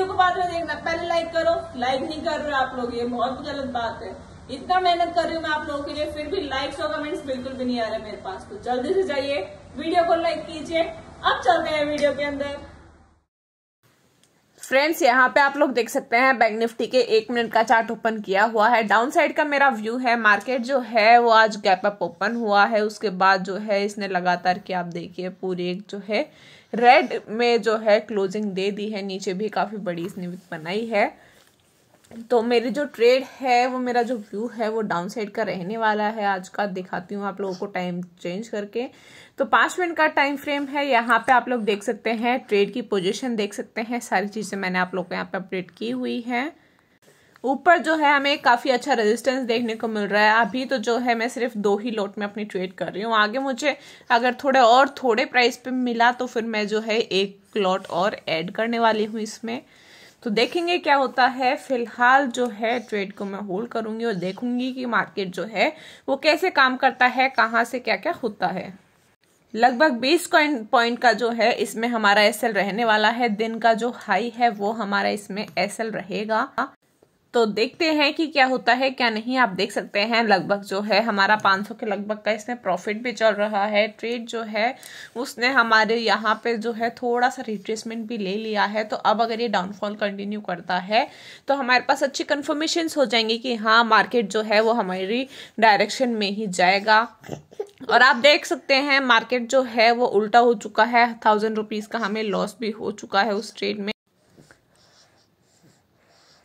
video को बाद में देखना पहले लाइक करो लाइक नहीं कर रहे आप लोग ये बहुत गलत बात है इतना मेहनत कर रही हूँ मैं आप लोगों के लिए फिर भी लाइक्स और कमेंट्स बिल्कुल भी नहीं आ रहे मेरे पास तो जल्दी से जाइए वीडियो को लाइक कीजिए अब चलते हैं वीडियो के अंदर फ्रेंड्स यहाँ पे आप लोग देख सकते हैं बैंक निफ्टी के एक मिनट का चार्ट ओपन किया हुआ है डाउन साइड का मेरा व्यू है मार्केट जो है वो आज गैप अप ओपन हुआ है उसके बाद जो है इसने लगातार कि आप देखिए पूरी एक जो है रेड में जो है क्लोजिंग दे दी है नीचे भी काफ़ी बड़ी इसने बनाई है तो मेरी जो ट्रेड है वो मेरा जो व्यू है वो डाउन साइड का रहने वाला है आज का दिखाती हूँ आप लोगों को टाइम चेंज करके तो पांच मिनट का टाइम फ्रेम है यहाँ पे आप लोग देख सकते हैं ट्रेड की पोजीशन देख सकते हैं सारी चीज़ें मैंने आप लोग को यहाँ पे अपडेट की हुई है ऊपर जो है हमें काफ़ी अच्छा रेजिस्टेंस देखने को मिल रहा है अभी तो जो है मैं सिर्फ दो ही लोट में अपनी ट्रेड कर रही हूँ आगे मुझे अगर थोड़े और थोड़े प्राइस पे मिला तो फिर मैं जो है एक लॉट और एड करने वाली हूँ इसमें तो देखेंगे क्या होता है फिलहाल जो है ट्रेड को मैं होल्ड करूंगी और देखूंगी कि मार्केट जो है वो कैसे काम करता है कहाँ से क्या क्या होता है लगभग 20 पॉइंट का जो है इसमें हमारा एसएल रहने वाला है दिन का जो हाई है वो हमारा इसमें एसएल रहेगा तो देखते हैं कि क्या होता है क्या नहीं आप देख सकते हैं लगभग जो है हमारा 500 के लगभग का इसमें प्रॉफिट भी चल रहा है ट्रेड जो है उसने हमारे यहाँ पे जो है थोड़ा सा रिट्रेसमेंट भी ले लिया है तो अब अगर ये डाउनफॉल कंटिन्यू करता है तो हमारे पास अच्छी कन्फर्मेशन हो जाएंगी कि हाँ मार्केट जो है वो हमारी डायरेक्शन में ही जाएगा और आप देख सकते हैं मार्केट जो है वो उल्टा हो चुका है थाउजेंड रुपीज़ का हमें लॉस भी हो चुका है उस ट्रेड में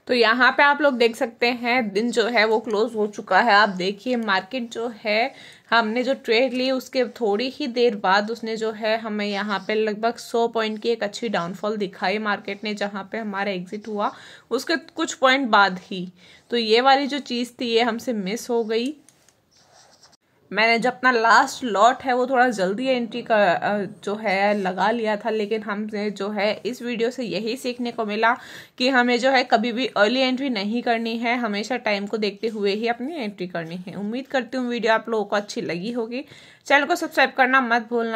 तो यहाँ पे आप लोग देख सकते हैं दिन जो है वो क्लोज हो चुका है आप देखिए मार्केट जो है हमने जो ट्रेड ली उसके थोड़ी ही देर बाद उसने जो है हमें यहाँ पे लगभग सौ पॉइंट की एक अच्छी डाउनफॉल दिखाई मार्केट ने जहाँ पे हमारा एग्जिट हुआ उसके कुछ पॉइंट बाद ही तो ये वाली जो चीज़ थी ये हमसे मिस हो गई मैंने जो अपना लास्ट लॉट है वो थोड़ा जल्दी एंट्री का जो है लगा लिया था लेकिन हमने जो है इस वीडियो से यही सीखने को मिला कि हमें जो है कभी भी अर्ली एंट्री नहीं करनी है हमेशा टाइम को देखते हुए ही अपनी एंट्री करनी है उम्मीद करती हूँ वीडियो आप लोगों को अच्छी लगी होगी चैनल को सब्सक्राइब करना मत भूलना